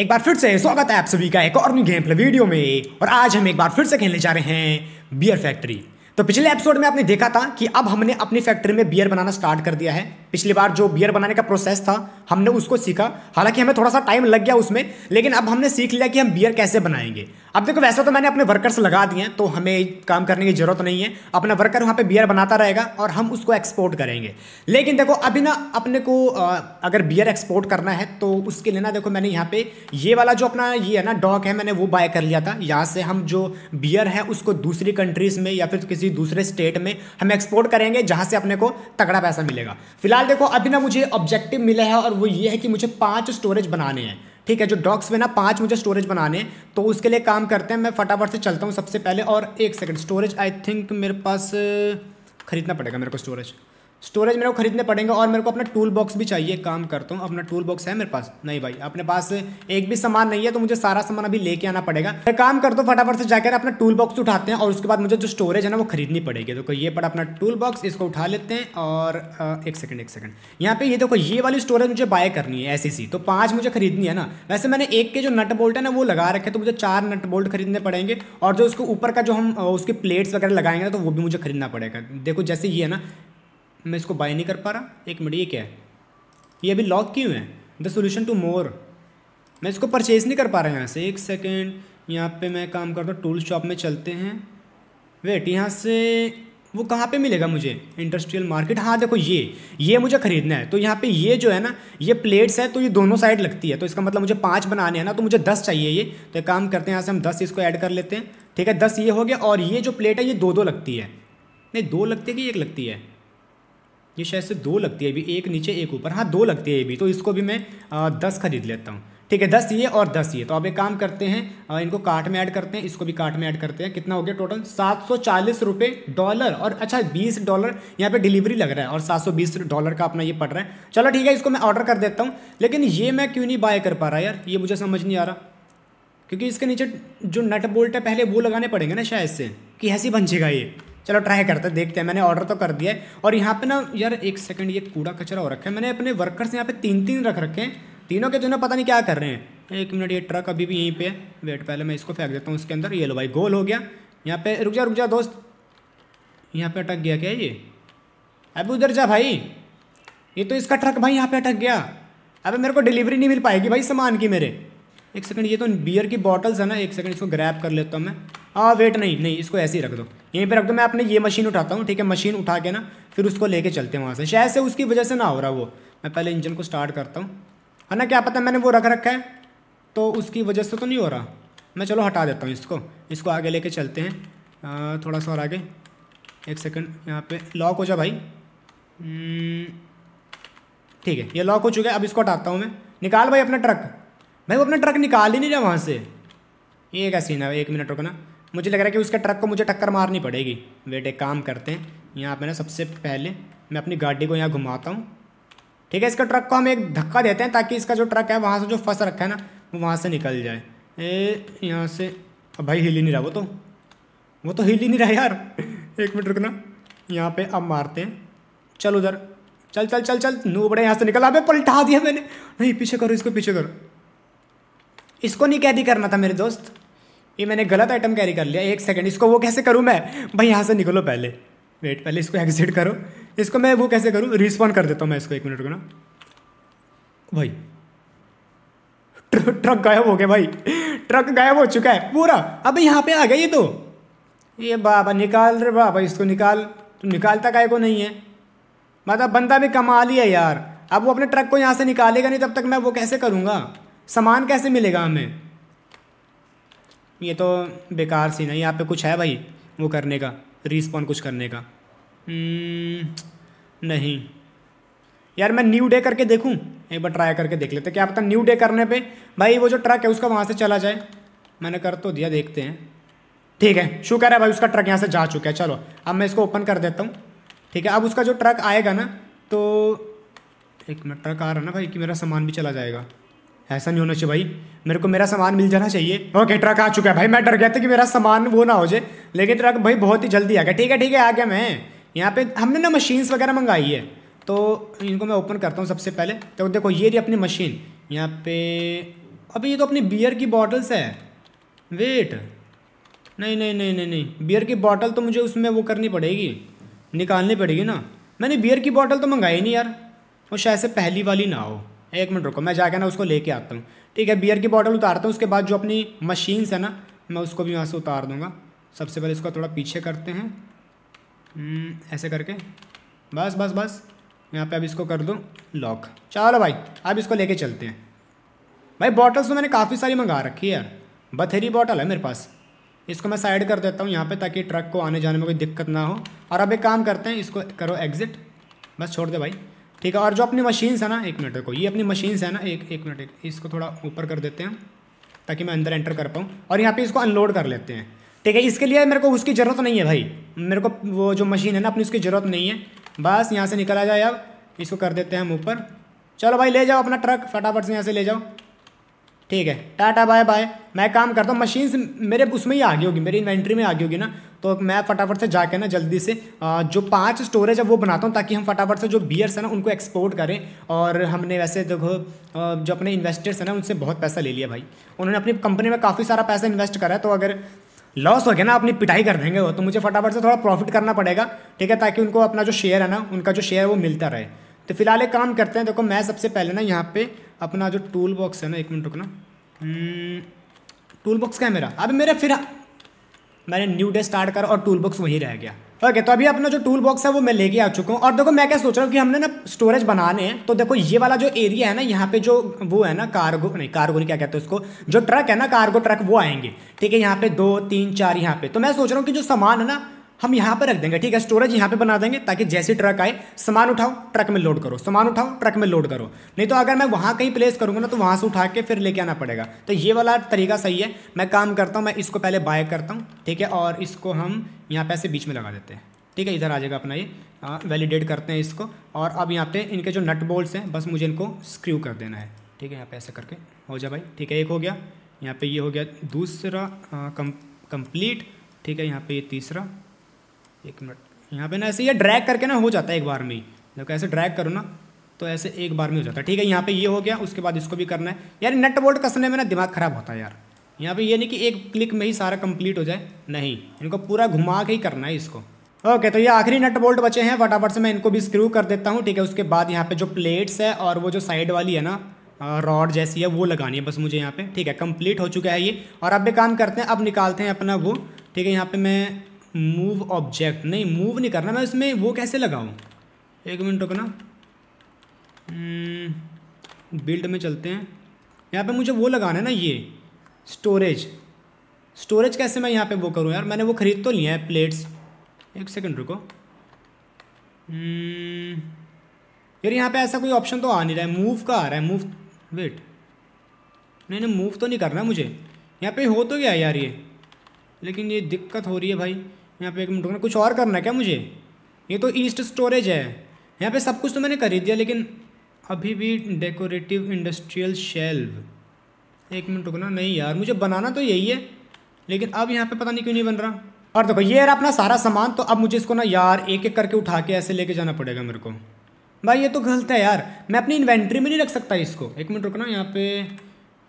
एक बार फिर से स्वागत है आप सभी का एक और गेम प्ले वीडियो में और आज हम एक बार फिर से खेलने जा रहे हैं बियर फैक्ट्री तो पिछले एपिसोड में आपने देखा था कि अब हमने अपनी फैक्ट्री में बियर बनाना स्टार्ट कर दिया है पिछली बार जो बियर बनाने का प्रोसेस था हमने उसको सीखा हालांकि हमें थोड़ा सा टाइम लग गया उसमें लेकिन अब हमने सीख लिया कि हम बियर कैसे बनाएंगे अब देखो वैसा तो मैंने अपने वर्कर्स लगा दिए तो हमें काम करने की जरूरत नहीं है अपना वर्कर वहाँ पर बियर बनाता रहेगा और हम उसको एक्सपोर्ट करेंगे लेकिन देखो अभी ना अपने को अगर बियर एक्सपोर्ट करना है तो उसके लिए ना देखो मैंने यहाँ पे ये वाला जो अपना ये है ना डॉग है मैंने वो बाय कर लिया था यहाँ से हम जो बियर है उसको दूसरी कंट्रीज़ में या फिर किसी किसी दूसरे स्टेट में हम एक्सपोर्ट करेंगे जहां से अपने को तगड़ा पैसा मिलेगा फिलहाल देखो अभी ना मुझे ऑब्जेक्टिव मिला है और वो ये है कि मुझे पांच स्टोरेज बनाने हैं ठीक है जो डॉक्स में ना पांच मुझे स्टोरेज बनाने तो उसके लिए काम करते हैं मैं फटाफट से चलता हूँ सबसे पहले और एक सेकंड स्टोरेज आई थिंक मेरे पास ख़रीदना पड़ेगा मेरे को स्टोरेज स्टोरेज मेरे को खरीदने पड़ेंगे और मेरे को अपना टूल बॉक्स भी चाहिए काम करता हूँ अपना टूल बॉक्स है मेरे पास नहीं भाई अपने पास एक भी सामान नहीं है तो मुझे सारा सामान अभी लेके आना पड़ेगा मैं काम करता हूँ फटाफट से जाकर अपना टूल बॉक्स उठाते हैं और उसके बाद मुझे जो स्टोरेज है ना वो खरीदनी पड़ेगी तो ये पर अपना टूल बॉक्स इसको उठा लेते हैं और एक सेकंड एक सेकंड यहाँ पे ये देखो ये वाली स्टोरेज मुझे बाय करनी है ऐसी सी तो पाँच मुझे खरीदनी है ना वैसे मैंने एक के जो नट बोल्ट है ना वो लगा रखे तो मुझे चार नट बोल्ट खरीदने पड़ेंगे और जो उसके ऊपर का जो हम उसके प्लेट्स वगैरह लगाएंगे ना तो वो भी मुझे खरीदना पड़ेगा देखो जैसे ये है ना मैं इसको बाई नहीं कर पा रहा एक मिनट ये क्या है ये अभी लॉक क्यों है द सोल्यूशन टू मोर मैं इसको परचेज़ नहीं कर पा रहा यहाँ से एक सेकेंड यहाँ पे मैं काम करता हूँ टूल शॉप में चलते हैं वेट यहाँ से वो कहाँ पे मिलेगा मुझे इंडस्ट्रियल मार्केट हाँ देखो ये ये मुझे खरीदना है तो यहाँ पे ये जो है ना ये प्लेट्स है तो ये दोनों साइड लगती है तो इसका मतलब मुझे पाँच बनाने हैं ना तो मुझे दस चाहिए ये तो एक काम करते हैं यहाँ से हम दस इसको ऐड कर लेते हैं ठीक है दस ये हो गया और ये जो प्लेट है ये दो दो लगती है नहीं दो लगती है कि एक लगती है ये शायद से दो लगती है अभी एक नीचे एक ऊपर हाँ दो लगती है अभी तो इसको भी मैं आ, दस खरीद लेता हूँ ठीक है दस ये और दस ये तो अब एक काम करते हैं आ, इनको कार्ट में ऐड करते हैं इसको भी कार्ट में ऐड करते हैं कितना हो गया टोटल सात सौ चालीस रुपये डॉलर और अच्छा बीस डॉलर यहाँ पे डिलीवरी लग रहा है और सात सौ बीस डॉलर का अपना ये पड़ रहा है चलो ठीक है इसको मैं ऑर्डर कर देता हूँ लेकिन ये मैं क्यों नहीं बाय कर पा रहा यार ये मुझे समझ नहीं आ रहा क्योंकि इसके नीचे जो नट बोल्ट है पहले वो लगाने पड़ेंगे ना शायद से कि ऐसी बन जाएगा ये चलो ट्राई करते हैं देखते हैं मैंने ऑर्डर तो कर दिया है और यहाँ पे ना यार एक सेकंड ये कूड़ा कचरा हो रखा है मैंने अपने वर्कर्स यहाँ पे तीन तीन रख रखे हैं तीनों के तीनों पता नहीं क्या कर रहे हैं एक मिनट ये ट्रक अभी भी यहीं पे है वेट पहले मैं इसको फेंक देता हूँ उसके अंदर ये लो भाई गोल हो गया यहाँ पे रुक जा रुक जा दोस्त यहाँ पे अटक गया क्या ये अब उधर जा भाई ये तो इसका ट्रक भाई यहाँ पे अटक गया अब मेरे को डिलीवरी नहीं मिल पाएगी भाई सामान की मेरे एक सेकंड ये तो बियर की बॉटल्स है ना एक सेकंड इसको ग्रैप कर लेता हूँ मैं हाँ वेट नहीं नहीं इसको ऐसे ही रख दो यहीं पर रख दो तो मैं अपने ये मशीन उठाता हूँ ठीक है मशीन उठा के ना फिर उसको लेके चलते हैं वहाँ से शायद से उसकी वजह से ना हो रहा वो मैं पहले इंजन को स्टार्ट करता हूँ है ना क्या पता मैंने वो रख रखा है तो उसकी वजह से तो नहीं हो रहा मैं चलो हटा देता हूँ इसको इसको आगे लेके चलते हैं थोड़ा सा और आगे एक सेकंड यहाँ पे लॉक हो जा भाई हम्म, ठीक है ये लॉक हो चुका है अब इसको हटाता हूँ मैं निकाल भाई अपना ट्रक भाई वो अपना ट्रक निकाल ही नहीं रहा वहाँ से ये क्या सीन है एक मिनट रुकना मुझे लग रहा है कि उसके ट्रक को मुझे टक्कर मारनी पड़ेगी वेट एक काम करते हैं यहाँ पे ना सबसे पहले मैं अपनी गाड़ी को यहाँ घुमाता हूँ ठीक है इसका ट्रक को हम एक धक्का देते हैं ताकि इसका जो ट्रक है वहाँ से जो फंस रखा है ना वो वहाँ से निकल जाए ए यहाँ से अब भाई हिल ही नहीं रहा वो तो वो तो हिल ही नहीं रहा यार एक मिनट रुकना यहाँ पे अब मारते हैं चल उधर चल चल चल चल नू बड़े यहाँ से निकल अबे पलटा दिया मैंने नहीं पीछे करो इसको पीछे करो इसको नहीं कैदी करना था मेरे दोस्त ये मैंने गलत आइटम कैरी कर लिया एक सेकंड इसको वो कैसे करूँ मैं भाई यहाँ से निकलो पहले वेट पहले इसको एग्जिट करो इसको मैं वो कैसे करूँ रिस्पॉन्ड कर देता हूँ मैं इसको एक मिनट को ना भाई ट्रक गायब हो गया भाई ट्रक गायब हो चुका है पूरा अब यहाँ पे आ गया ये तो ये बाबा निकाल रे बाबा इसको निकाल तो निकालता गाय को नहीं है मतलब बंदा भी कमाल ही है यार अब वो अपने ट्रक को यहाँ से निकालेगा नहीं तब तक मैं वो कैसे करूँगा सामान कैसे मिलेगा हमें ये तो बेकार सीन है यहाँ पे कुछ है भाई वो करने का रिस्पॉन्ड कुछ करने का हम्म, नहीं यार मैं न्यू डे करके देखूँ एक बार ट्राई करके देख लेते क्या पता न्यू डे करने पे भाई वो जो ट्रक है उसका वहाँ से चला जाए मैंने कर तो दिया देखते हैं ठीक है शू है भाई उसका ट्रक यहाँ से जा चुका है चलो अब मैं इसको ओपन कर देता हूँ ठीक है अब उसका जो ट्रक आएगा ना तो एक मिनट ट्रक आ रहा ना भाई कि मेरा सामान भी चला जाएगा ऐसा नहीं होना चाहिए भाई मेरे को मेरा सामान मिल जाना चाहिए ओके ट्रक आ चुका है भाई मैं डर गया था कि मेरा सामान वो ना हो जाए लेकिन ट्रक भाई बहुत ही जल्दी आ गया ठीक है ठीक है आ गया मैं यहाँ पे हमने ना मशीन्स वगैरह मंगाई है तो इनको मैं ओपन करता हूँ सबसे पहले तो देखो ये रही अपनी मशीन यहाँ पे अभी ये तो अपनी बियर की बॉटल्स है वेट नहीं नहीं नहीं नहीं नहीं बियर की बॉटल तो मुझे उसमें वो करनी पड़ेगी निकालनी पड़ेगी ना मैंने बियर की बॉटल तो मंगाई नहीं यार वो शायद से पहली वाली ना हो एक मिनट रुको मैं जाकर ना उसको लेके आता हूँ ठीक है बियर की बॉटल उतारता हूँ उसके बाद जो अपनी मशीन्स है ना मैं उसको भी यहाँ से उतार दूँगा सबसे पहले इसको थोड़ा पीछे करते हैं हम्म, ऐसे करके बस बस बस यहाँ पे अब इसको कर दूँ लॉक चलो भाई अब इसको लेके चलते हैं भाई बॉटल्स तो मैंने काफ़ी सारी मंगा रखी है यार बथेरी बॉटल है मेरे पास इसको मैं साइड कर देता हूँ यहाँ पे ताकि ट्रक को आने जाने में कोई दिक्कत ना हो और अब एक काम करते हैं इसको करो एग्ज़िट बस छोड़ दे भाई ठीक है और जो अपनी मशीन्स है ना एक मिनट को ये अपनी मशीन्स है ना एक एक मिनट इसको थोड़ा ऊपर कर देते हैं ताकि मैं अंदर एंटर कर पाऊँ और यहाँ पे इसको अनलोड कर लेते हैं ठीक है इसके लिए मेरे को उसकी ज़रूरत नहीं है भाई मेरे को वो जो मशीन है ना अपनी उसकी ज़रूरत नहीं है बस यहाँ से निकला जाए अब इसको कर देते हैं हम ऊपर चलो भाई ले जाओ अपना ट्रक फटाफट से यहाँ से ले जाओ ठीक है टाटा बाय बाय मैं काम करता हूँ मशीन मेरे उसमें ही आ गई होगी मेरी इन्वेंट्री में आ गई होगी ना तो मैं फटाफट से जाकर ना जल्दी से जो पांच स्टोरेज है वो बनाता हूँ ताकि हम फटाफट से जो बियर्स है ना उनको एक्सपोर्ट करें और हमने वैसे देखो जो अपने इन्वेस्टर्स हैं ना उनसे बहुत पैसा ले लिया भाई उन्होंने अपनी कंपनी में काफ़ी सारा पैसा इन्वेस्ट करा है तो अगर लॉस हो गया ना अपनी पिटाई कर देंगे वो तो मुझे फटाफट से थोड़ा प्रॉफिट करना पड़ेगा ठीक है ताकि उनको अपना जो शेयर है ना उनका जो शेयर है वो मिलता रहे तो फिलहाल एक काम करते हैं देखो मैं सबसे पहले ना यहाँ पे अपना जो टूल बॉक्स है ना एक मिनट रुकना टूल बॉक्स क्या है मेरा अब मेरा फिर मैंने न्यू डे स्टार्ट करा और टूल बॉक्स वहीं रह गया ओके okay, तो अभी अपना जो टूल बॉक्स है वो मैं लेके आ चुका हूँ और देखो मैं क्या सोच रहा हूँ कि हमने ना स्टोरेज बनाने हैं तो देखो ये वाला जो एरिया है ना यहाँ पे जो वो है ना कार्गो नहीं कार्गो नहीं क्या कहते हैं उसको जो ट्रक है ना कार्गो ट्रक वो आएंगे ठीक है यहाँ पे दो तीन चार यहाँ पे तो मैं सोच रहा हूँ कि जो सामान है ना हम यहाँ पर रख देंगे ठीक है स्टोरेज यहाँ पे बना देंगे ताकि जैसे ट्रक आए सामान उठाओ ट्रक में लोड करो सामान उठाओ ट्रक में लोड करो नहीं तो अगर मैं वहाँ कहीं प्लेस करूँगा ना तो वहाँ से उठा के फिर लेके आना पड़ेगा तो ये वाला तरीका सही है मैं काम करता हूँ मैं इसको पहले बाय करता हूँ ठीक है और इसको हम यहाँ पैसे बीच में लगा देते हैं ठीक है इधर आ जाएगा अपना ये वैलिडेट करते हैं इसको और अब यहाँ पे इनके जो नट बोल्ट्स हैं बस मुझे इनको स्क्रू कर देना है ठीक है यहाँ पे ऐसे करके हो जाए भाई ठीक है एक हो गया यहाँ पे ये हो गया दूसरा कम कंप्लीट ठीक है यहाँ पे ये तीसरा एक मिनट यहाँ पे ना ऐसे ये ड्रैग करके ना हो जाता है एक बार में ही जब ऐसे ड्रैग करो ना तो ऐसे एक बार में हो जाता है ठीक है यहाँ पे ये हो गया उसके बाद इसको भी करना है यार नट बोल्ट कसने में ना दिमाग खराब होता है यार यहाँ पे ये नहीं कि एक क्लिक में ही सारा कंप्लीट हो जाए नहीं इनको पूरा घुमा के ही करना है इसको ओके okay, तो ये आखिरी नट बोल्ट बचे हैं फटाफट से मैं इनको भी स्क्रू कर देता हूँ ठीक है उसके बाद यहाँ पे जो प्लेट्स है और वो जो साइड वाली है ना रॉड जैसी है वो लगानी है बस मुझे यहाँ पे ठीक है कंप्लीट हो चुका है ये और अब भी काम करते हैं अब निकालते हैं अपना वो ठीक है यहाँ पे मैं मूव ऑब्जेक्ट नहीं मूव नहीं करना मैं इसमें वो कैसे लगाऊँ एक मिनट रुकना बिल्ड हम्म, में चलते हैं यहाँ पे मुझे वो लगाना है ना ये स्टोरेज स्टोरेज कैसे मैं यहाँ पे वो करूँ यार मैंने वो ख़रीद तो लिया है प्लेट्स एक सेकंड रुको हम्म, यार यहाँ पे ऐसा कोई ऑप्शन तो आ नहीं रहा है मूव का आ रहा है मूव वेट नहीं नहीं मूव तो नहीं करना मुझे यहाँ पे हो तो गया यार ये लेकिन ये दिक्कत हो रही है भाई यहाँ पे एक मिनट रुकना कुछ और करना है क्या मुझे ये तो ईस्ट स्टोरेज है यहाँ पे सब कुछ तो मैंने ही दिया लेकिन अभी भी डेकोरेटिव इंडस्ट्रियल शेल्व एक मिनट रुकना नहीं यार मुझे बनाना तो यही है लेकिन अब यहाँ पे पता नहीं क्यों नहीं बन रहा और देखो ये यार अपना सारा सामान तो अब मुझे इसको ना यार एक एक करके उठा के ऐसे लेके जाना पड़ेगा मेरे को भाई ये तो गलत है यार मैं अपनी इन्वेंट्री में नहीं रख सकता इसको एक मिनट रुकना यहाँ पे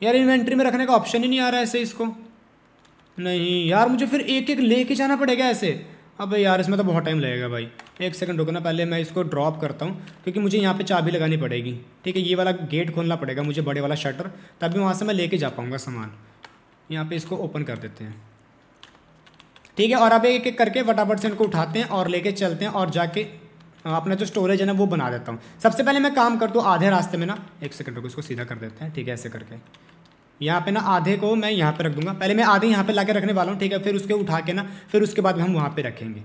यार इन्वेंट्री में रखने का ऑप्शन ही नहीं आ रहा है ऐसे इसको नहीं यार मुझे फिर एक एक ले के जाना पड़ेगा ऐसे अब यार इसमें तो बहुत टाइम लगेगा भाई एक सेकंड रुकना पहले मैं इसको ड्रॉप करता हूँ क्योंकि मुझे यहाँ पे चाबी लगानी पड़ेगी ठीक है ये वाला गेट खोलना पड़ेगा मुझे बड़े वाला शटर तभी वहाँ से मैं लेके जा पाऊँगा सामान यहाँ पे इसको ओपन कर देते हैं ठीक है और अब एक एक करके फटाफट से इनको उठाते हैं और लेके चलते हैं और जाके अपना जो स्टोरेज है ना वो बना देता हूँ सबसे पहले मैं काम करता हूँ आधे रास्ते में ना एक सेकंड रुको इसको सीधा कर देते हैं ठीक है ऐसे करके यहाँ पे ना आधे को मैं यहाँ पे रख दूंगा पहले मैं आधे यहाँ पे ला के रखने वाला हूँ ठीक है फिर उसके उठा के ना फिर उसके बाद हम वहाँ पे रखेंगे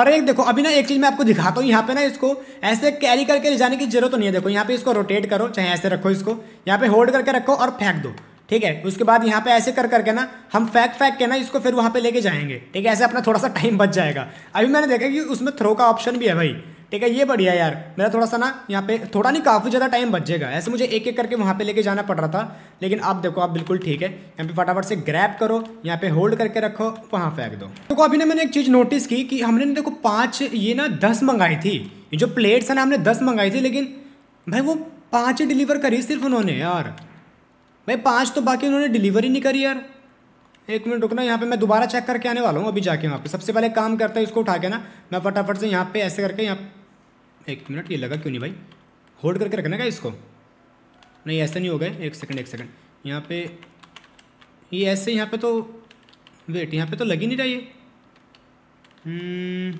और एक देखो अभी ना एक चीज़ मैं आपको दिखाता हूँ यहाँ पे ना इसको ऐसे कैरी करके ले जाने की जरूरत तो नहीं है देखो यहाँ पे इसको रोटेट करो चाहे ऐसे रखो इसको यहाँ पे होल्ड करके रखो और फेंक दो ठीक है उसके बाद यहाँ पे ऐसे कर करके ना हम फेंक फेंक के ना इसको फिर वहाँ पे लेके जाएंगे ठीक है ऐसे अपना थोड़ा सा टाइम बच जाएगा अभी मैंने देखा कि उसमें थ्रो का ऑप्शन भी है भाई ठीक है ये बढ़िया यार मेरा थोड़ा सा ना यहाँ पे थोड़ा नहीं काफ़ी ज़्यादा टाइम बच जाएगा ऐसे मुझे एक एक करके वहाँ पे लेके जाना पड़ रहा था लेकिन आप देखो आप बिल्कुल ठीक है यहाँ पे फटाफट से ग्रैप करो यहाँ पे होल्ड करके रखो वहाँ फेंक दो देखो तो अभी ना मैंने एक चीज़ नोटिस की कि हमने देखो पाँच ये ना दस मंगाई थी ये जो प्लेट्स है ना हमने दस मंगाई थी लेकिन भाई वो पाँच ही डिलीवर करी सिर्फ उन्होंने यार भाई पाँच तो बाकी उन्होंने डिलीवर ही नहीं करी यार एक मिनट रुकना यहाँ पे मैं दोबारा चेक करके आने वाला हूँ अभी जाके वहाँ पे सबसे पहले काम करता है इसको उठा के ना मैं फटाफट से यहाँ पे ऐसे करके यहाँ एक मिनट ये लगा क्यों नहीं भाई होल्ड करके रखना क्या इसको नहीं ऐसा नहीं होगा एक सेकंड एक सेकंड यहाँ पे ये ऐसे यहाँ पे तो वेट यहाँ पे तो लग ही नहीं रहा ये हम्म।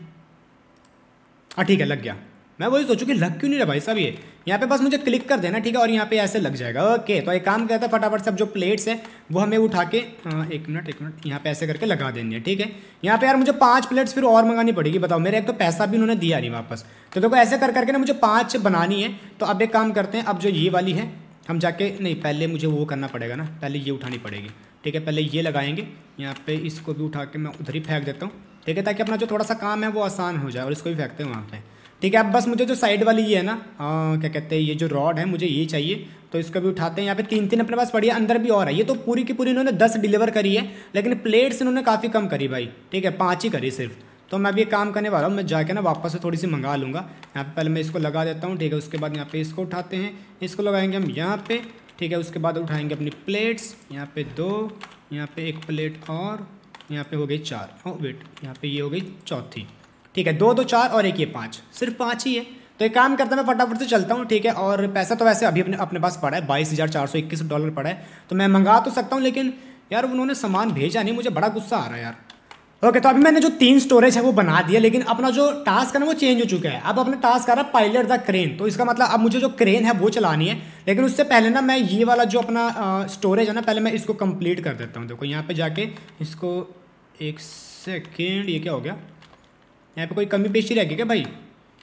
हाँ ठीक है लग गया मैं वही सोचू कि लग क्यों नहीं रहा भाई साहब ये यहाँ पे बस मुझे क्लिक कर देना ठीक है और यहाँ पे ऐसे लग जाएगा ओके तो एक काम करता है फटाफट सब जो प्लेट्स है वो हमें उठा के हाँ, एक मिनट एक मिनट यहाँ पे ऐसे करके लगा देनी है ठीक है यहाँ पे यार मुझे पाँच प्लेट्स फिर और मंगानी पड़ेगी बताओ मेरे एक तो पैसा भी उन्होंने दिया नहीं वापस तो देखो ऐसे कर करके ना मुझे पाँच बनानी है तो अब एक काम करते हैं अब जो ये वाली है हम जाके नहीं पहले मुझे वो करना पड़ेगा ना पहले ये उठानी पड़ेगी ठीक है पहले ये लगाएंगे यहाँ पे इसको भी उठा के मैं उधर ही फेंक देता हूँ ठीक है ताकि अपना जो थोड़ा सा काम है वो आसान हो जाए और इसको भी फेंकते हैं वहाँ पर ठीक है अब बस मुझे जो साइड वाली ये है ना आ, क्या कहते हैं ये जो रॉड है मुझे ये चाहिए तो इसको भी उठाते हैं यहाँ पे तीन तीन अपने पास पड़ी है अंदर भी और है ये तो पूरी की पूरी इन्होंने दस डिलीवर करी है लेकिन प्लेट्स इन्होंने काफ़ी कम करी भाई ठीक है पाँच ही करी सिर्फ तो मैं अभी एक काम करने वाला हूँ मैं जाके ना वापस से थोड़ी सी मंगा लूँगा यहाँ पर पहले मैं इसको लगा देता हूँ ठीक है उसके बाद यहाँ पे इसको उठाते हैं इसको लगाएंगे हम यहाँ पे ठीक है उसके बाद उठाएंगे अपनी प्लेट्स यहाँ पे दो यहाँ पे एक प्लेट और यहाँ पे हो गई चार ओ वेट यहाँ पे ये हो गई चौथी ठीक है दो दो चार और एक ये पाँच सिर्फ पाँच ही है तो एक काम करता मैं फटाफट से चलता हूँ ठीक है और पैसा तो वैसे अभी अपने अपने पास पड़ा है बाईस हज़ार चार सौ इक्कीस डॉलर पड़ा है तो मैं मंगा तो सकता हूँ लेकिन यार उन्होंने सामान भेजा नहीं मुझे बड़ा गुस्सा आ रहा है यार ओके okay, तो अभी मैंने जो तीन स्टोरेज है वो बना दिया लेकिन अपना जो टास्क है ना वो चेंज हो चुका है अब अपना टास्क आ रहा है पायलट द क्रेन तो इसका मतलब अब मुझे जो क्रेन है वो चलानी है लेकिन उससे पहले ना मैं ये वाला जो अपना स्टोरेज है ना पहले मैं इसको कंप्लीट कर देता हूँ देखो यहाँ पे जाके इसको एक सेकेंड ये क्या हो गया यहाँ पे कोई कमी पेशी रह गई क्या भाई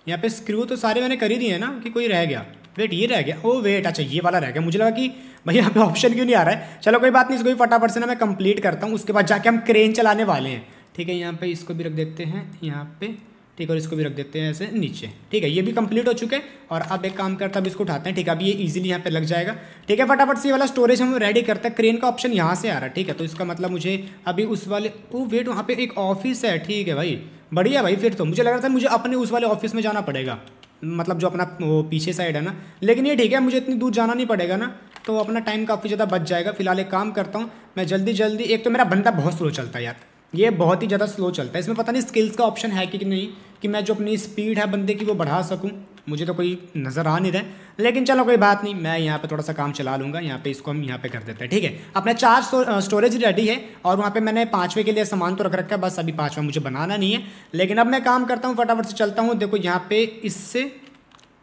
यहाँ पे स्क्रू तो सारे मैंने कर ही दिए हैं ना कि कोई रह गया वेट ये रह गया ओ oh, वेट अच्छा ये वाला रह गया मुझे लगा कि भाई यहाँ पे ऑप्शन क्यों नहीं आ रहा है चलो कोई बात नहीं इसको भी फटाफट से ना मैं कंप्लीट करता हूँ उसके बाद जाके हम क्रेन चलाने वाले हैं ठीक है यहाँ पे इसको भी रख देते हैं यहाँ पे ठीक है और इसको भी रख देते हैं ऐसे नीचे ठीक है ये भी कंप्लीट हो चुके हैं और अब एक काम करता है अब इसको उठाते हैं ठीक है अब ये इजीली यहाँ पे लग जाएगा ठीक है फटाफट से ये वाला स्टोरेज हम रेडी करते हैं क्रेन का ऑप्शन यहाँ से आ रहा है ठीक है तो इसका मतलब मुझे अभी उस वाले ओ oh, वेट वहाँ पे एक ऑफिस है ठीक है भाई बढ़िया भाई फिर तो मुझे लग रहा था मुझे अपने उस वाले ऑफिस में जाना पड़ेगा मतलब जो अपना वो पीछे साइड है ना लेकिन ये ठीक है मुझे इतनी दूर जाना नहीं पड़ेगा ना तो अपना टाइम काफ़ी ज़्यादा बच जाएगा फिलहाल एक काम करता हूँ मैं जल्दी जल्दी एक तो मेरा बंदा बहुत स्लो चलता है यार ये बहुत ही ज़्यादा स्लो चलता है इसमें पता नहीं स्किल्स का ऑप्शन है कि नहीं कि मैं जो अपनी स्पीड है बंदे की वो बढ़ा सकूँ मुझे तो कोई नज़र आ नहीं रहा लेकिन चलो कोई बात नहीं मैं यहाँ पे थोड़ा सा काम चला लूँगा यहाँ पे इसको हम यहाँ पे कर देते हैं ठीक है अपना चार स्टोरेज रेडी है और वहाँ पे मैंने पाँचवें के लिए सामान तो रख रखा है बस अभी पाँचवा मुझे बनाना नहीं है लेकिन अब मैं काम करता हूँ फटाफट से चलता हूँ देखो यहाँ पे इससे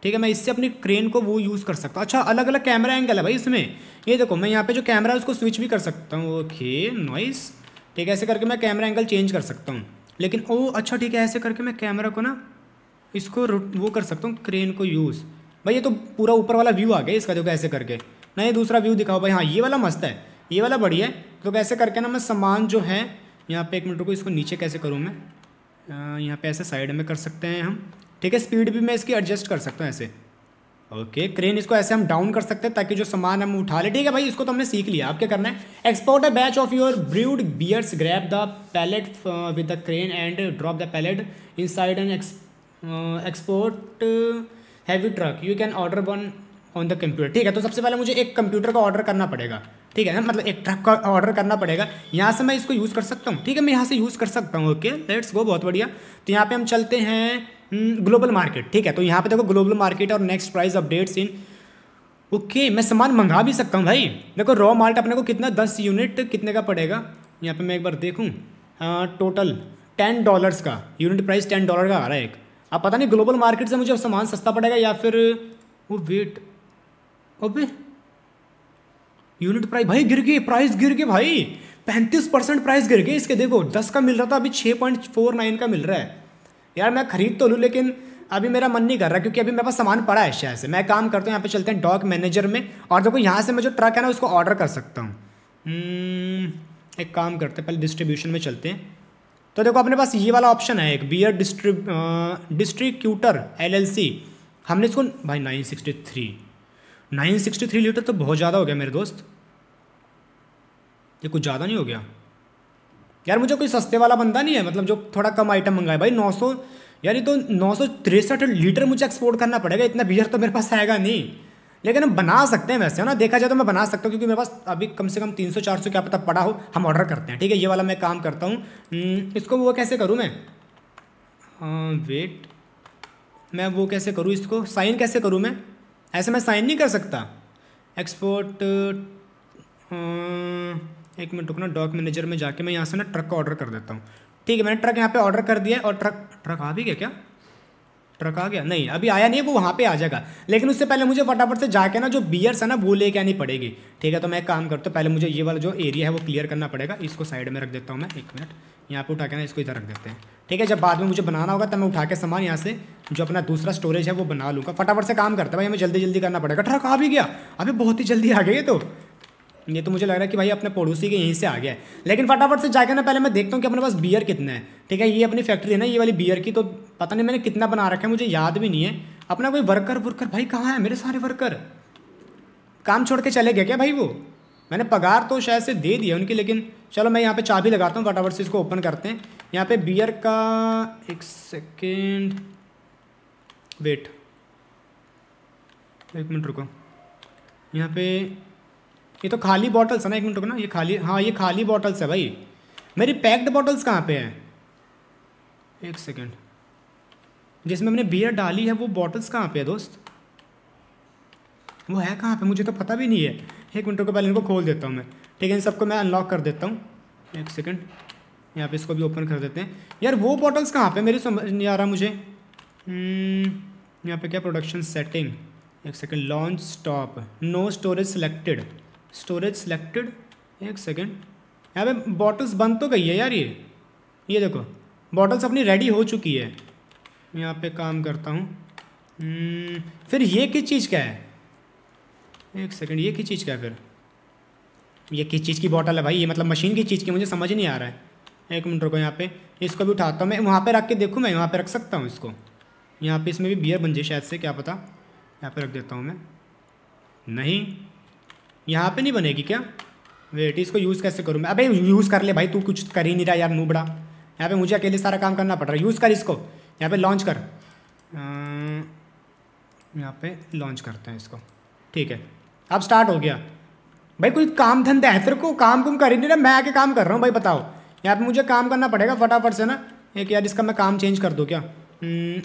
ठीक है मैं इससे अपनी क्रेन को वो यूज़ कर सकता हूँ अच्छा अलग अलग कैमरा एंगल है भाई इसमें ये देखो मैं यहाँ पे जो कैमरा है उसको स्विच भी कर सकता हूँ ओके नॉइस ठीक है ऐसे करके मैं कैमरा एंगल चेंज कर सकता हूँ लेकिन ओ अच्छा ठीक है ऐसे करके मैं कैमरा को ना इसको वो कर सकता हूँ क्रेन को यूज़ भाई ये तो पूरा ऊपर वाला व्यू आ गया इसका देखो ऐसे करके ना ये दूसरा व्यू दिखाओ भाई हाँ ये वाला मस्त है ये वाला बढ़िया है तो कैसे करके ना मैं सामान जो है यहाँ पे एक मिनट को इसको नीचे कैसे करूँ मैं यहाँ पे ऐसे साइड में कर सकते हैं हम ठीक है स्पीड भी मैं इसकी एडजस्ट कर सकता हूँ ऐसे ओके क्रेन इसको ऐसे हम डाउन कर सकते हैं ताकि जो सामान हम उठा ले ठीक है भाई इसको तो हमने सीख लिया आप क्या करना है export a batch of your brewed beers grab the pallet with the crane and drop the pallet inside and ex export heavy truck you can order one on the computer ठीक है तो सबसे पहले मुझे एक computer का order करना पड़ेगा ठीक है ना मतलब एक ट्रक का ऑर्डर करना पड़ेगा यहाँ से मैं इसको यूज़ कर सकता हूँ ठीक है मैं यहाँ से यूज़ कर सकता हूँ ओके लेट्स गो बहुत बढ़िया तो यहाँ पे हम चलते हैं ग्लोबल हम्म, मार्केट ठीक है तो यहाँ पे देखो ग्लोबल मार्केट और next price updates in okay मैं सामान मंगा भी सकता हूँ भाई देखो रॉ माल्ट अपने को कितना दस यूनिट कितने का पड़ेगा यहाँ पर मैं एक बार देखूँ टोटल टेन डॉलर्स का यूनिट प्राइस टेन डॉलर का आ रहा है एक अब पता नहीं ग्लोबल मार्केट से मुझे सामान सस्ता पड़ेगा या फिर वो वेट ओपे यूनिट प्राइस भाई गिर गई प्राइस गिर गई भाई पैंतीस परसेंट प्राइस गिर गई इसके देखो दस का मिल रहा था अभी छः पॉइंट फोर नाइन का मिल रहा है यार मैं खरीद तो लूँ लेकिन अभी मेरा मन नहीं कर रहा क्योंकि अभी मेरे पास सामान पड़ा है शायद से मैं काम करता हूँ यहाँ पे चलते हैं डॉक मैनेजर में और देखो यहाँ से मैं जो ट्रक है ना उसको ऑर्डर कर सकता हूँ hmm, एक काम करते हैं पहले डिस्ट्रीब्यूशन में चलते हैं तो देखो अपने पास ये वाला ऑप्शन है एक बियर डिस्ट्रि डिस्ट्रीक्यूटर एलएलसी हमने इसको भाई 963 963 लीटर तो बहुत ज़्यादा हो गया मेरे दोस्त ये कुछ ज़्यादा नहीं हो गया यार मुझे कोई सस्ते वाला बंदा नहीं है मतलब जो थोड़ा कम आइटम मंगाए भाई नौ यार ये तो नौ लीटर मुझे एक्सपोर्ट करना पड़ेगा इतना बियर तो मेरे पास आएगा नहीं लेकिन हम बना सकते हैं वैसे ना देखा जाए तो मैं बना सकता हूँ क्योंकि मेरे पास अभी कम से कम तीन सौ चार सौ क्या पता पड़ा हो हम ऑर्डर करते हैं ठीक है ये वाला मैं काम करता हूँ हम्म, इसको वो कैसे करूँ मैं वेट मैं वो कैसे करूँ इसको साइन कैसे करूँ मैं ऐसे मैं साइन नहीं कर सकता एक्सपोर्ट एक मिनट रुकना डॉक मैनेजर में जाके मैं यहाँ से ना ट्रक का ऑर्डर कर देता हूँ ठीक है मैंने ट्रक यहाँ पे ऑर्डर कर दिया और ट्रक ट्रक आ भी गया क्या ट्रक आ गया नहीं अभी आया नहीं है वो वहाँ पे आ जाएगा लेकिन उससे पहले मुझे फटाफट से जाके ना जो बियर्स है ना वो लेके आनी पड़ेगी ठीक है तो मैं काम करता हूँ पहले मुझे ये वाला जो एरिया है वो क्लियर करना पड़ेगा इसको साइड में रख देता हूँ मैं एक मिनट यहाँ पे उठा के ना इसको इधर रख देते हैं ठीक है जब बाद में मुझे बनाना होगा तब मैं उठा के सामान यहाँ से जो अपना दूसरा स्टोरेज है वो बना लूँगा फटाफट से काम करता है भाई हमें जल्दी जल्दी करना पड़ेगा ट्रक आ भी गया अभी बहुत ही जल्दी आ गई तो ये तो मुझे लग रहा है कि भाई अपने पड़ोसी के यहीं से आ गया है लेकिन फटाफट से जाकर ना पहले मैं देखता हूँ कि अपने पास बियर कितना है ठीक है ये अपनी फैक्ट्री है ना ये वाली बियर की तो पता नहीं मैंने कितना बना रखा है मुझे याद भी नहीं है अपना कोई वर्कर वर्कर भाई कहाँ है मेरे सारे वर्कर काम छोड़ के चले गए क्या भाई वो मैंने पगार तो शायद से दे दिया उनकी लेकिन चलो मैं यहाँ पर चाबी लगाता हूँ फटाफट से इसको ओपन करते हैं यहाँ पे बियर का एक सेकेंड वेट एक मिनट रुको यहाँ पे ये तो खाली बॉटल्स है ना एक मिनट ना ये खाली हाँ ये खाली बॉटल्स है भाई मेरी पैक्ड बॉटल्स कहाँ पे हैं एक सेकेंड जिसमें मैंने बियर डाली है वो बॉटल्स कहाँ पे है दोस्त वो है कहाँ पे मुझे तो पता भी नहीं है एक मिनट को पहले इनको खोल देता हूँ मैं ठीक है इन सबको मैं अनलॉक कर देता हूँ एक सेकेंड यहाँ पे इसको भी ओपन कर देते हैं यार वो बॉटल्स कहाँ पे मेरी समझ नहीं आ रहा मुझे हम्म, यहाँ पे क्या प्रोडक्शन सेटिंग एक second launch stop no storage selected storage selected एक सेकेंड यहाँ पे बॉटल्स बंद तो गई है यार ये ये देखो बॉटल्स अपनी रेडी हो चुकी है यहाँ पे काम करता हूँ हम्म, फिर ये किस चीज़ का है एक सेकेंड ये किस चीज़ का है फिर ये किस चीज़ की बॉटल है भाई ये मतलब मशीन की चीज़ की मुझे समझ नहीं आ रहा है एक मिनट रुको यहाँ पे इसको भी उठाता हूँ मैं वहाँ पे रख के देखूँ मैं वहाँ पे रख सकता हूँ इसको यहाँ पे इसमें भी बियर बन जाए शायद से क्या पता यहाँ पे रख देता हूँ मैं नहीं यहाँ पे नहीं बनेगी क्या वेट इसको यूज़ कैसे करूँ मैं अबे यूज़ कर ले भाई तू कुछ कर ही नहीं रहा यार नूबड़ा यहाँ पे मुझे अकेले सारा काम करना पड़ रहा है यूज़ कर इसको यहाँ पे लॉन्च कर यहाँ पे लॉन्च करते हैं इसको ठीक है अब स्टार्ट हो गया भाई कोई काम धंधा है तेरे को काम कुम कर ही नहीं रहा मैं आके काम कर रहा हूँ भाई बताओ यहाँ पर मुझे काम करना पड़ेगा फटाफट से ना एक यार इसका मैं काम चेंज कर दूँ क्या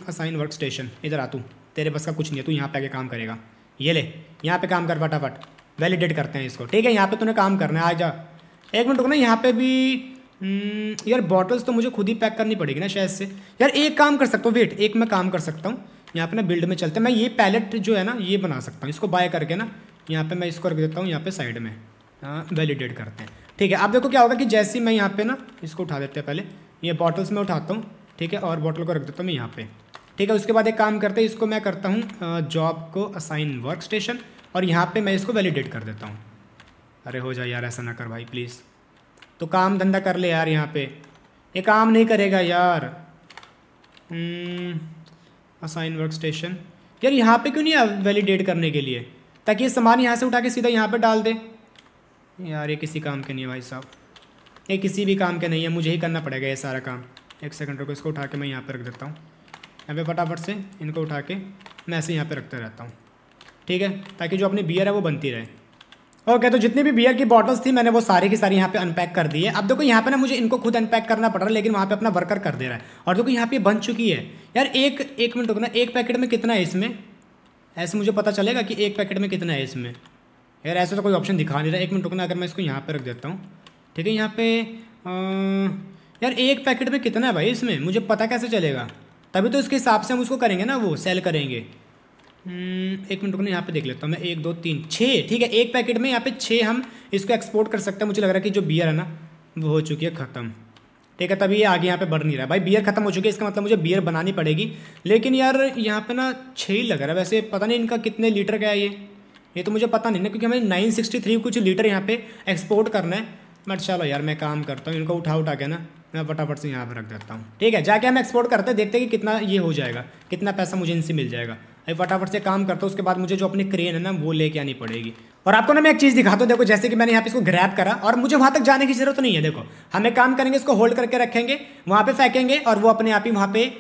असाइन वर्क स्टेशन इधर आ तू तेरे बस का कुछ नहीं है तू यहाँ पे आके काम करेगा ये ले यहाँ पे काम कर फटाफट वैलिडेट करते हैं इसको ठीक है यहाँ पे तूने काम करना है आ जा एक मिनट रुकना यहाँ पे भी हम्म, यार बॉटल्स तो मुझे खुद ही पैक करनी पड़ेगी ना शायद से यार एक काम कर सकता हूँ वेट एक मैं काम कर सकता हूँ यहाँ पे ना बिल्ड में चलते हैं मैं ये पैलेट जो है ना ये बना सकता हूँ इसको बाय करके ना यहाँ पे मैं इसको रख देता हूँ यहाँ पे साइड में वैलिडेट हाँ, करते हैं ठीक है अब देखो क्या होगा कि जैसे मैं यहाँ पे ना इसको उठा देते हैं पहले ये बॉटल्स में उठाता हूँ ठीक है और बॉटल को रख देता हूँ मैं यहाँ पे ठीक है उसके बाद एक काम करते हैं इसको मैं करता हूँ जॉब को असाइन वर्क स्टेशन और यहाँ पे मैं इसको वैलिडेट कर देता हूँ अरे हो जाए यार ऐसा ना कर भाई प्लीज़ तो काम धंधा कर ले यार यहाँ पे ये काम नहीं करेगा यार असाइन वर्क स्टेशन यार यहाँ पे क्यों नहीं वैलिडेट करने के लिए ताकि ये सामान यहाँ से उठा के सीधा यहाँ पर डाल दे यार ये किसी काम के नहीं है भाई साहब ये किसी भी काम के नहीं है मुझे ही करना पड़ेगा ये सारा काम एक सेकंड रुको इसको उठा के मैं यहाँ पर रख देता हूँ यहाँ पे फटाफट से इनको उठा के मैं ऐसे यहाँ पे रखते रहता हूँ ठीक है ताकि जो अपनी बियर है वो बनती रहे ओके okay, तो जितनी भी बियर की बॉटल्स थी मैंने वो सारी की सारी यहाँ पे अनपैक कर दी है अब देखो यहाँ पे ना मुझे इनको खुद अनपैक करना पड़ रहा है लेकिन वहाँ पे अपना वर्कर कर दे रहा है और देखो यहाँ पे बन चुकी है यार एक एक मिनट रुकना एक पैकेट में कितना है इसमें ऐसे मुझे पता चलेगा कि एक पैकेट में कितना है इसमें यार ऐसे तो कोई ऑप्शन दिखा नहीं रहा एक मिनट रुकना अगर मैं इसको यहाँ पर रख देता हूँ ठीक है यहाँ पर अं, यार एक पैकेट में कितना है भाई इसमें मुझे पता कैसे चलेगा तभी तो इसके हिसाब से हम उसको करेंगे ना वो सेल करेंगे हम्म, एक मिनट रुकना यहाँ पे देख लेता हूँ मैं एक दो तीन छः ठीक है एक पैकेट में यहाँ पे छः हम इसको एक्सपोर्ट कर सकते हैं मुझे लग रहा है कि जो बियर है ना वो हो चुकी है ख़त्म ठीक है तभी ये आगे यहाँ पे बढ़ नहीं रहा भाई बियर खत्म हो चुकी है इसका मतलब मुझे बियर बनानी पड़ेगी लेकिन यार यहाँ पे ना छः ही लग रहा है वैसे पता नहीं इनका कितने लीटर का है ये ये तो मुझे पता नहीं ना क्योंकि हमें नाइन सिक्सटी थ्री कुछ लीटर यहाँ पर एक्सपोर्ट करना है बट चलो यार मैं काम करता हूँ इनको उठा उठा के ना मैं फटाफट से यहाँ पर रख देता हूँ ठीक है जाके हम एक्सपोर्ट करते हैं देखते हैं कि कितना ये हो जाएगा कितना पैसा मुझे इनसे मिल जाएगा अभी फटाफट से काम करता हूँ उसके बाद मुझे जो अपनी क्रेन है ना वो लेके आनी पड़ेगी और आपको ना मैं एक चीज़ दिखाता हूँ देखो जैसे कि मैंने यहाँ पे इसको ग्रैप करा और मुझे वहाँ तक जाने की जरूरत नहीं है देखो हमें काम करेंगे इसको होल्ड करके रखेंगे वहाँ पे फेंकेंगे और वो अपने आप ही वहाँ पे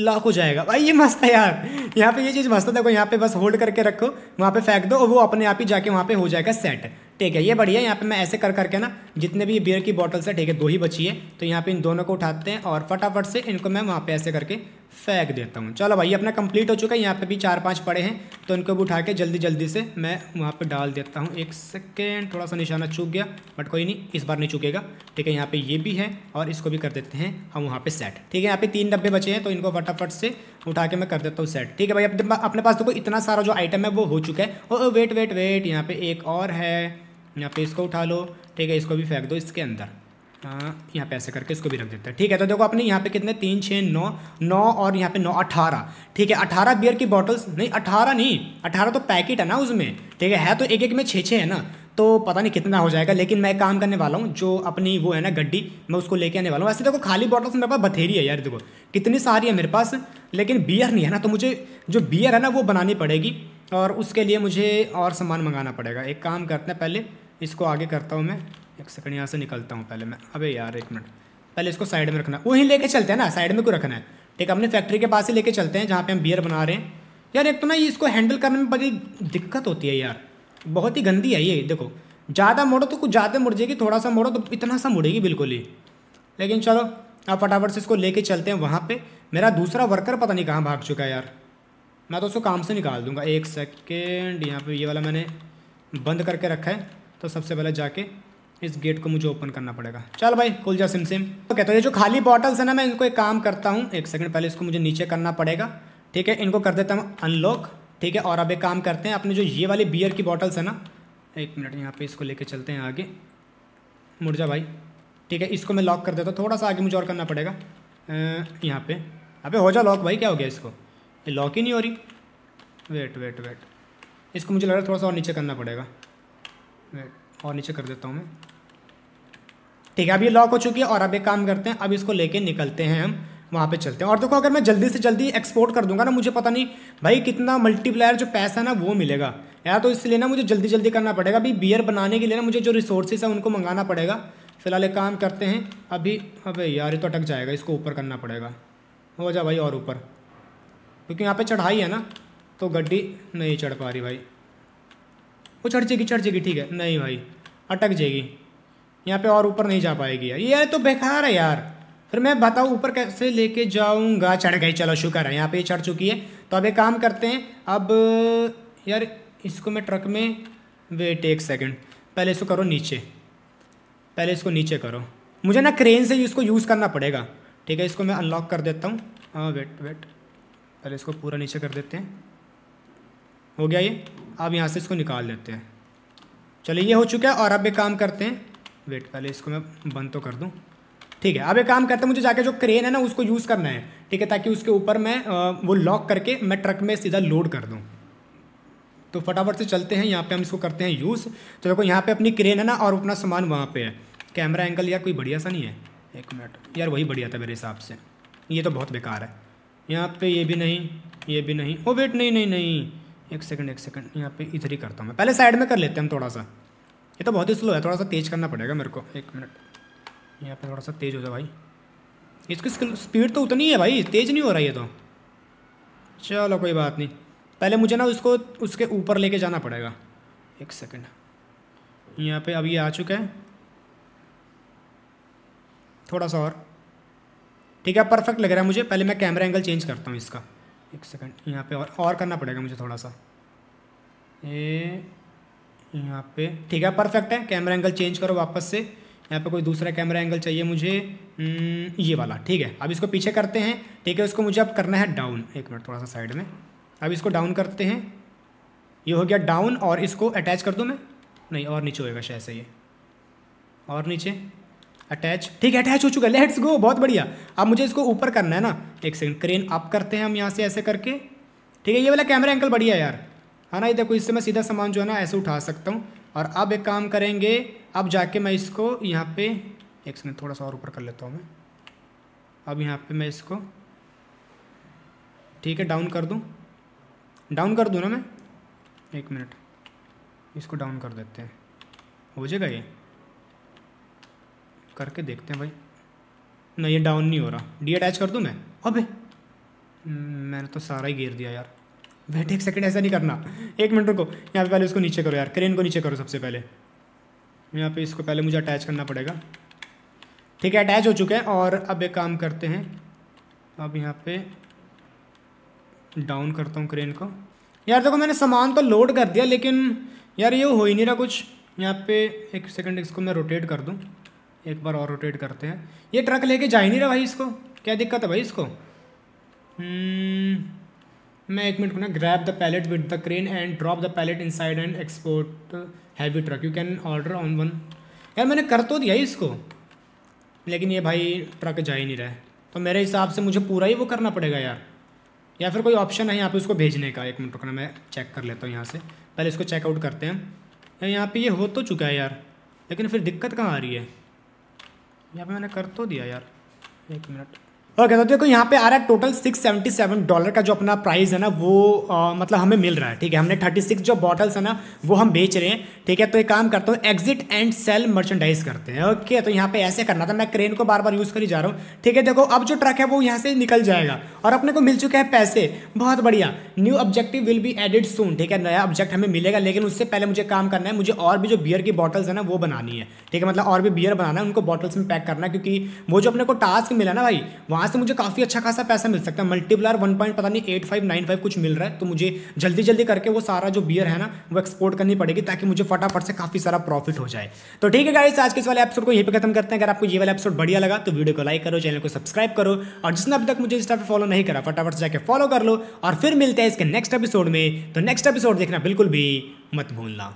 लॉक हो जाएगा भाई ये मस्त है यार यहाँ पे ये चीज़ मस्त है देखो यहाँ पे बस होल्ड करके रखो वहाँ पे फेंक दो और वो अपने आप ही जाके वहाँ पे हो जाएगा सेट ठीक है ये बढ़िया यहाँ पे मैं ऐसे कर करके ना जितने भी बियर की बॉटल्स है ठीक है दो ही बची है तो यहाँ पे इन दोनों को उठाते हैं और फटाफट से इनको मैं वहाँ पे ऐसे करके फेंक देता हूँ चलो भाई अपना कंप्लीट हो चुका है यहाँ पे भी चार पांच पड़े हैं तो इनको भी उठा के जल्दी जल्दी से मैं वहाँ पर डाल देता हूँ एक सेकेंड थोड़ा सा निशाना चूक गया बट कोई नहीं इस बार नहीं चूकेगा ठीक है यहाँ पर ये भी है और इसको भी कर देते हैं हम वहाँ पर सेट ठीक है यहाँ पे तीन डब्बे बचे हैं तो इनको फटाफट से उठा के मैं कर देता हूँ सेट ठीक है भाई अब अपने पास देखो तो इतना सारा जो आइटम है वो हो चुका है और वेट वेट वेट यहाँ पे एक और है यहाँ पे इसको उठा लो ठीक है इसको भी फेंक दो इसके अंदर हाँ, यहाँ पे ऐसे करके इसको भी रख देते हैं ठीक है तो देखो अपने यहाँ पे कितने तीन छः नौ नौ और यहाँ पे नौ अठारह ठीक है अठारह बियर की बॉटल्स नहीं अठारह नहीं अठारह तो पैकेट है ना उसमें ठीक है है तो एक एक में छः छः है ना तो पता नहीं कितना हो जाएगा लेकिन मैं काम करने वाला हूँ जो अपनी वो है ना गड्डी मैं उसको लेके आने वाला हूँ ऐसे देखो खाली बॉटल्स मेरे पास बथेरी है यार देखो कितनी सारी है मेरे पास लेकिन बियर नहीं है ना तो मुझे जो बियर है ना वो बनानी पड़ेगी और उसके लिए मुझे और सामान मंगाना पड़ेगा एक काम करते हैं पहले इसको आगे करता हूँ मैं एक सेकंड यहाँ से निकलता हूँ पहले मैं अबे यार एक मिनट पहले इसको साइड में रखना वहीं लेके चलते हैं ना साइड में क्यों रखना है ठीक है अपने फैक्ट्री के पास ही लेके चलते हैं जहाँ पे हम बियर बना रहे हैं यार एक तो ना ये इसको हैंडल करने में बड़ी दिक्कत होती है यार बहुत ही गंदी है ये देखो ज़्यादा मोड़ो तो कुछ ज़्यादा मुड़ जाएगी थोड़ा सा मोड़ो तो इतना सा मुड़ेगी बिल्कुल ही लेकिन चलो आप फटाफट से इसको लेके चलते हैं वहाँ पे मेरा दूसरा वर्कर पता नहीं कहाँ भाग चुका है यार मैं तो उसको काम से निकाल दूंगा एक सेकेंड यहाँ पे ये वाला मैंने बंद करके रखा है तो सबसे पहले जाके इस गेट को मुझे ओपन करना पड़ेगा चल भाई खुल जा सिम सिम ओके तो ये जो खाली बॉटल्स है ना मैं इनको एक काम करता हूँ एक सेकेंड पहले इसको मुझे नीचे करना पड़ेगा ठीक है इनको कर देता हूँ अनलॉक ठीक है और अब एक काम करते हैं अपने जो ये वाली बियर की बॉटल्स है ना एक मिनट यहाँ पे इसको लेके चलते हैं आगे मुर्जा भाई ठीक है इसको मैं लॉक कर देता हूँ थोड़ा सा आगे मुझे और करना पड़ेगा यहाँ पे अबे हो जा लॉक भाई क्या हो गया इसको ये लॉक ही नहीं हो रही वेट वेट वेट इसको मुझे लग रहा है थोड़ा सा और नीचे करना पड़ेगा वेट और नीचे कर देता हूँ मैं ठीक है अब ये लॉक हो चुकी है और अब एक काम करते हैं अब इसको लेके निकलते हैं हम वहाँ पे चलते हैं और देखो अगर मैं जल्दी से जल्दी एक्सपोर्ट कर दूंगा ना मुझे पता नहीं भाई कितना मल्टीप्लायर जो पैसा है ना वो मिलेगा यार तो इसलिए ना मुझे जल्दी जल्दी करना पड़ेगा अभी बियर बनाने के लिए ना मुझे जो रिसोर्सेज है उनको मंगाना पड़ेगा फिलहाल एक काम करते हैं अभी अब यार ये तो अटक जाएगा इसको ऊपर करना पड़ेगा हो जा भाई और ऊपर क्योंकि यहाँ पर चढ़ाई है ना तो गड्डी नहीं चढ़ पा रही भाई वो चढ़ जाएगी चढ़ जाएगी ठीक है नहीं भाई अटक जाएगी यहाँ पे और ऊपर नहीं जा पाएगी यार ये तो बेकार है यार फिर मैं बताऊँ ऊपर कैसे लेके जाऊँगा चढ़ गई चलो शुक्र है यहाँ पे चढ़ चुकी है तो अब एक काम करते हैं अब यार इसको मैं ट्रक में वेट एक सेकेंड पहले इसको करो नीचे पहले इसको नीचे करो मुझे ना क्रेन से इसको यूज़ करना पड़ेगा ठीक है इसको मैं अनलॉक कर देता हूँ हाँ वेट वेट पहले इसको पूरा नीचे कर देते हैं हो गया ये अब यहाँ से इसको निकाल लेते हैं चलिए ये हो चुका है और अब एक काम करते हैं वेट पहले इसको मैं बंद तो कर दूँ ठीक है अब एक काम करते हैं मुझे जाके जो क्रेन है ना उसको यूज़ करना है ठीक है ताकि उसके ऊपर मैं वो लॉक करके मैं ट्रक में सीधा लोड कर दूँ तो फटाफट से चलते हैं यहाँ पे हम इसको करते हैं यूज़ तो देखो यहाँ पे अपनी क्रेन है ना और अपना सामान वहाँ पे है कैमरा एंगल यार कोई बढ़िया सा नहीं है एक मिनट यार वही बढ़िया था मेरे हिसाब से ये तो बहुत बेकार है यहाँ पे ये भी नहीं ये भी नहीं ओ वेट नहीं नहीं नहीं एक सेकंड एक सेकंड यहाँ पे इधर ही करता हूँ मैं पहले साइड में कर लेते हैं हम थोड़ा सा ये तो बहुत ही स्लो है थोड़ा सा तेज़ करना पड़ेगा मेरे को एक मिनट यहाँ पे थोड़ा सा तेज़ हो जाए भाई इसकी स्पीड तो उतनी है भाई तेज़ नहीं हो रही है तो चलो कोई बात नहीं पहले मुझे ना उसको उसके ऊपर लेके जाना पड़ेगा एक सेकंड यहाँ पे अभी आ चुका है थोड़ा सा और ठीक है परफेक्ट लग रहा है मुझे पहले मैं कैमरा एंगल चेंज करता हूँ इसका एक सेकंड यहाँ पे और और करना पड़ेगा मुझे थोड़ा सा ये यहाँ पे ठीक है परफेक्ट है कैमरा एंगल चेंज करो वापस से यहाँ पे कोई दूसरा कैमरा एंगल चाहिए मुझे हम्म, ये वाला ठीक है अब इसको पीछे करते हैं ठीक है उसको मुझे अब करना है डाउन एक मिनट थोड़ा सा साइड में अब इसको डाउन करते हैं ये हो गया डाउन और इसको अटैच कर दूँ मैं नहीं और नीचे होएगा शायद ये और नीचे अटैच ठीक है अटैच हो चुका लेट्स गो बहुत बढ़िया अब मुझे इसको ऊपर करना है ना एक सेकंड क्रेन अप करते हैं हम यहाँ से ऐसे करके ठीक है ये वाला कैमरा एंगल बढ़िया यार है हाँ ना ये देखो इससे मैं सीधा सामान जो है ना ऐसे उठा सकता हूँ और अब एक काम करेंगे अब जाके मैं इसको यहाँ पे एक सेकेंड थोड़ा सा और ऊपर कर लेता हूँ मैं अब यहाँ पे मैं इसको ठीक है डाउन कर दूँ डाउन कर दूँ ना मैं एक मिनट इसको डाउन कर देते हैं हो जाएगा ये करके देखते हैं भाई नहीं ये डाउन नहीं हो रहा डी अटैच कर दूँ मैं अबे हम्म, मैंने तो सारा ही घेर दिया यार वेट एक सेकंड ऐसा नहीं करना एक मिनट रुको यहाँ पे पहले उसको नीचे करो यार क्रेन को नीचे करो सबसे पहले यहाँ पे इसको पहले मुझे अटैच करना पड़ेगा ठीक है अटैच हो चुके हैं और अब एक काम करते हैं अब यहाँ पे डाउन करता हूँ क्रेन को यार देखो मैंने सामान तो लोड कर दिया लेकिन यार ये हो ही नहीं रहा कुछ यहाँ पे एक सेकंड इसको मैं रोटेट कर दूँ एक बार और रोटेट करते हैं ये ट्रक लेके जा ही नहीं रहा भाई इसको क्या दिक्कत है भाई इसको हम्म। मैं एक मिनट को ना grab the pallet with the crane and drop the pallet inside and export heavy truck you can order on one यार मैंने कर तो दिया ही इसको लेकिन ये भाई ट्रक जा ही नहीं रहा है तो मेरे हिसाब से मुझे पूरा ही वो करना पड़ेगा यार या फिर कोई ऑप्शन है यहाँ पे उसको भेजने का एक मिनट रुकना मैं चेक कर लेता हूँ यहाँ से पहले इसको चेकआउट करते हैं यहाँ पे ये हो तो चुका है यार लेकिन फिर दिक्कत कहाँ आ रही है यहाँ पे मैंने कर तो दिया यार एक मिनट ओके तो देखो यहाँ पे आ रहा है टोटल 677 डॉलर का जो अपना प्राइस है ना वो आ, मतलब हमें मिल रहा है ठीक है हमने 36 जो बॉटल्स है ना वो हम बेच रहे हैं ठीक है तो एक काम करता हूँ एग्जिट एंड सेल मर्चेंडाइज करते हैं ओके तो यहाँ पे ऐसे करना था मैं क्रेन को बार बार यूज़ करी जा रहा हूँ ठीक है देखो अब जो ट्रक है वो यहाँ से निकल जाएगा और अपने को मिल चुके हैं पैसे बहुत बढ़िया new objective will be added soon ठीक है नया ऑब्जेक्ट हमें मिलेगा लेकिन उससे पहले मुझे काम करना है मुझे और भी जो बियर की बॉटल्स है ना वो बनानी है ठीक है मतलब और भी बियर बनाना है उनको बॉटल्स में पैक करना है क्योंकि वो जो अपने को टास्क मिला ना भाई वहाँ वहां से तो मुझे काफ़ी अच्छा खासा पैसा मिल सकता है मल्टीप्लायर वन पॉइंट पता नहीं एट फाइव नाइन फाइव कुछ मिल रहा है तो मुझे जल्दी जल्दी करके वो सारा जो बियर है ना वो एक्सपोर्ट करनी पड़ेगी ताकि मुझे फटाफट से काफ़ी सारा प्रॉफिट हो जाए तो ठीक है गाइस आज के इस वाले एपिसोड को यहीं पर खत्म करते हैं अगर आपको ये वाला एपिसोड बढ़िया लगा तो वीडियो को लाइक करो चैनल को सब्सक्राइब करो और जिसने अभी तक मुझे इस पर फॉलो नहीं करा फटाफट से जाकर फॉलो कर लो और फिर मिलते हैं इसके नेक्स्ट एपिसोड में तो नेक्स्ट एपिसोड देखना बिल्कुल भी मत भूलना